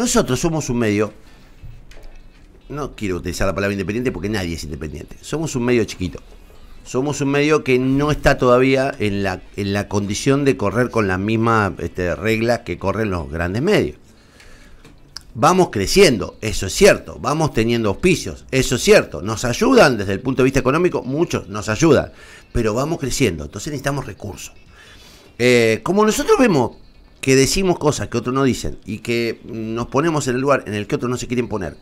Nosotros somos un medio, no quiero utilizar la palabra independiente porque nadie es independiente, somos un medio chiquito. Somos un medio que no está todavía en la, en la condición de correr con las mismas regla este, reglas que corren los grandes medios. Vamos creciendo, eso es cierto, vamos teniendo auspicios, eso es cierto, nos ayudan desde el punto de vista económico, muchos nos ayudan, pero vamos creciendo, entonces necesitamos recursos. Eh, como nosotros vemos que decimos cosas que otros no dicen y que nos ponemos en el lugar en el que otros no se quieren poner,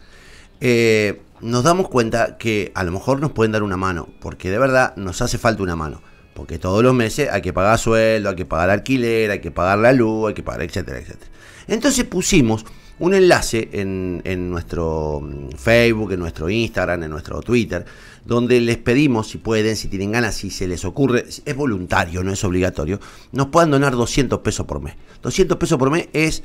eh, nos damos cuenta que a lo mejor nos pueden dar una mano, porque de verdad nos hace falta una mano. Porque todos los meses hay que pagar sueldo, hay que pagar alquiler, hay que pagar la luz, hay que pagar, etcétera, etcétera. Entonces pusimos un enlace en, nuestro mm, Facebook, en nuestro Instagram, en nuestro Twitter, donde les pedimos, si pueden, si tienen ganas, si se les ocurre, es voluntario, no es obligatorio, nos puedan donar 200 pesos por mes. 200 pesos por mes es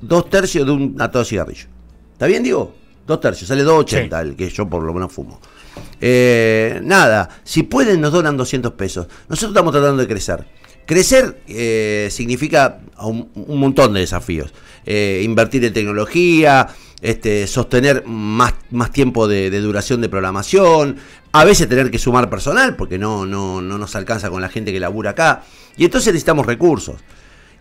dos tercios de un atado de cigarrillo. ¿Está bien, digo? Dos tercios, sale 280 el que yo por lo menos fumo. Eh, nada, si pueden nos donan 200 pesos. Nosotros estamos tratando de crecer. Crecer eh, significa un, montón de desafíos. Eh, invertir en tecnología, este, sostener más, más tiempo de, duración de programación, a veces tener que sumar personal, porque no, no, no nos alcanza con la gente que labura acá. Y entonces necesitamos recursos.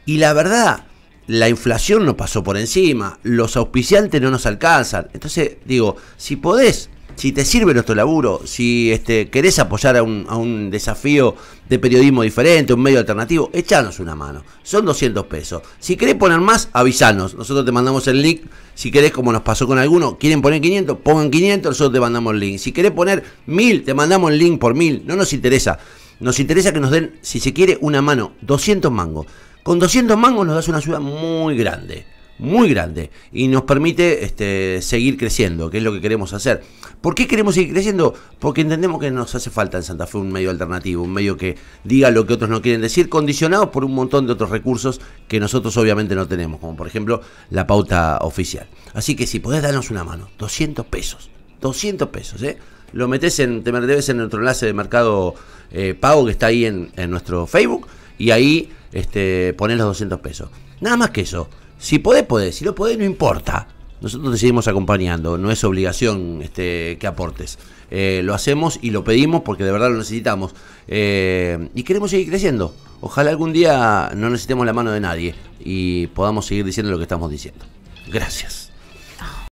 Y la verdad, la inflación nos pasó por encima, los auspiciantes no nos alcanzan. Entonces, digo, si podés si te sirve nuestro laburo, si este, querés apoyar a un, desafío de periodismo diferente, un medio alternativo, echanos una mano. Son 200 pesos. Si querés poner más, avisanos. Nosotros te mandamos el link. Si querés, como nos pasó con alguno, quieren poner 500, pongan 500, nosotros te mandamos el link. Si querés poner 1000, te mandamos el link por 1000. No nos interesa. Nos interesa que nos den, si se quiere, una mano. 200 mangos. Con 200 mangos nos das una ayuda muy grande muy grande y nos permite este, seguir creciendo, que es lo que queremos hacer. ¿Por qué queremos seguir creciendo? Porque entendemos que nos hace falta en Santa Fe un medio alternativo, un medio que diga lo que otros no quieren decir, condicionado por un montón de otros recursos que nosotros obviamente no tenemos, como por ejemplo la pauta oficial. Así que si podés darnos una mano, 200 pesos, 200 pesos, ¿eh? Lo metes en, te metes en nuestro enlace de mercado eh, pago que está ahí en, nuestro Facebook y ahí este, pones los 200 pesos. Nada más que eso. Si podés, podés. Si no podés, no importa. Nosotros te seguimos acompañando. No es obligación este, que aportes. Eh, lo hacemos y lo pedimos porque de verdad lo necesitamos. Eh, y queremos seguir creciendo. Ojalá algún día no necesitemos la mano de nadie y podamos seguir diciendo lo que estamos diciendo. Gracias.